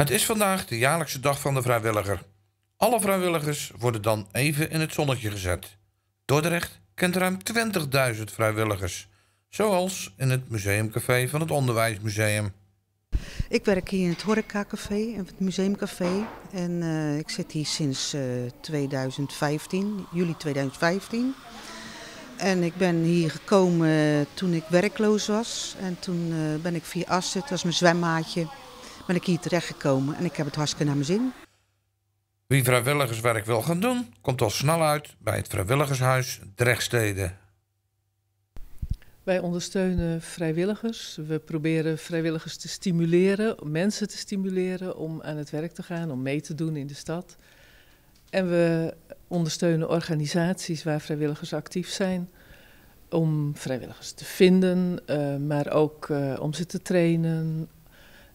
Het is vandaag de jaarlijkse dag van de vrijwilliger. Alle vrijwilligers worden dan even in het zonnetje gezet. Dordrecht kent ruim 20.000 vrijwilligers, zoals in het museumcafé van het Onderwijsmuseum. Ik werk hier in het en het Museumcafé. En eh, ik zit hier sinds 2015, eh, juli 2015. En ik ben hier gekomen toen ik werkloos was. En toen eh, ben ik via Asset, dat is mijn zwemmaatje, ben ik hier gekomen en ik heb het hartstikke naar mijn zin. Wie vrijwilligerswerk wil gaan doen, komt al snel uit bij het Vrijwilligershuis Drechtsteden. Wij ondersteunen vrijwilligers. We proberen vrijwilligers te stimuleren, mensen te stimuleren om aan het werk te gaan, om mee te doen in de stad. En we ondersteunen organisaties waar vrijwilligers actief zijn. Om vrijwilligers te vinden, eh, maar ook eh, om ze te trainen,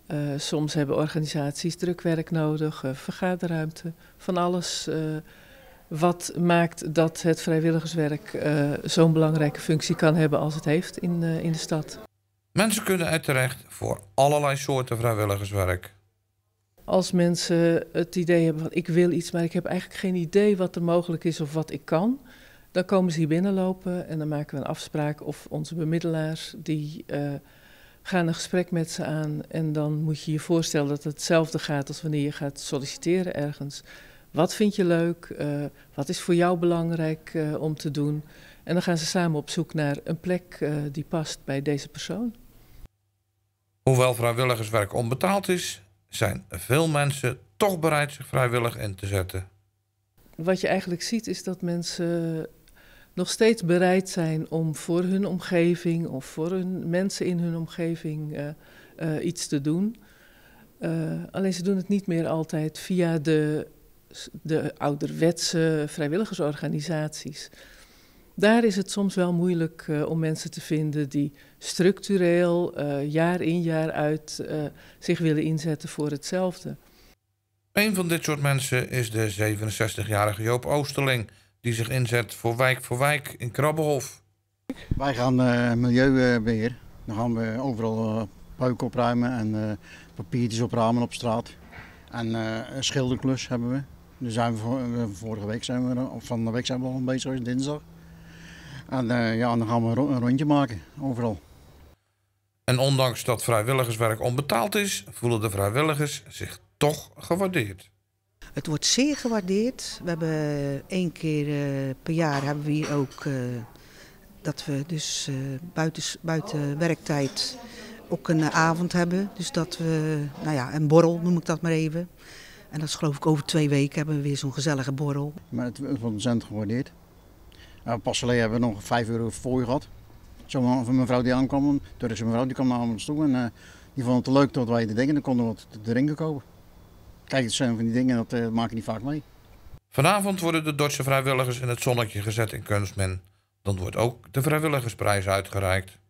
eh, soms hebben organisaties drukwerk nodig, eh, vergaderruimte, van alles. Eh, wat maakt dat het vrijwilligerswerk zo'n belangrijke functie kan hebben als het heeft in, in de stad? Mensen kunnen er terecht voor allerlei soorten vrijwilligerswerk. Als mensen het idee hebben van ik wil iets, maar ik heb eigenlijk geen idee wat er mogelijk is of wat ik kan, dan komen ze hier binnenlopen en dan maken we een afspraak of onze bemiddelaars die ga een gesprek met ze aan en dan moet je je voorstellen dat het hetzelfde gaat als wanneer je gaat solliciteren ergens. Wat vind je leuk? Eh, wat is voor jou belangrijk eh, om te doen? En dan gaan ze samen op zoek naar een plek eh, die past bij deze persoon. Hoewel vrijwilligerswerk onbetaald is, zijn veel mensen toch bereid zich vrijwillig in te zetten. Wat je eigenlijk ziet is dat mensen nog steeds bereid zijn om voor hun omgeving of voor hun, mensen in hun omgeving eh, eh, iets te doen. Eh, alleen ze doen het niet meer altijd via de, de ouderwetse vrijwilligersorganisaties. Daar is het soms wel moeilijk om mensen te vinden die structureel, jaar in jaar uit, zich willen inzetten voor hetzelfde. Een van dit soort mensen is de 67-jarige Joop Oosterling die zich inzet voor wijk voor wijk in Krabbenhof. Wij gaan uh, eh, milieubeheer. Dan gaan we overal uh, eh, puik opruimen en uh, papiertjes opruimen op straat. En een schilderklus hebben we. Daar zijn we vorige week zijn we, of van de week zijn we al bezig geweest, dinsdag. En ja, dan gaan we een rondje maken, overal. En ondanks dat vrijwilligerswerk onbetaald is, voelen de vrijwilligers zich toch gewaardeerd. Het wordt zeer gewaardeerd. We hebben eh, één keer eh, per jaar hebben we hier ook eh, dat we dus buiten, buiten werktijd ook een avond hebben. Dus dat we, nou ja, een borrel noem ik dat maar even. En dat is geloof ik over twee weken hebben we weer zo'n gezellige borrel. Maar het wordt ontzettend gewaardeerd. pas alleen hebben we nog vijf euro voor je gehad. Zo'n van mevrouw die aankwam, een Turkse mevrouw, die kwam naar ons toe en die vond het leuk dat wij te denken dan konden we wat te drinken kopen. Kijk, het zijn van die dingen, dat uh, maken die vaak mee. Vanavond worden de Duitse vrijwilligers in het zonnetje gezet in Kunstmen. Dan wordt ook de vrijwilligersprijs uitgereikt.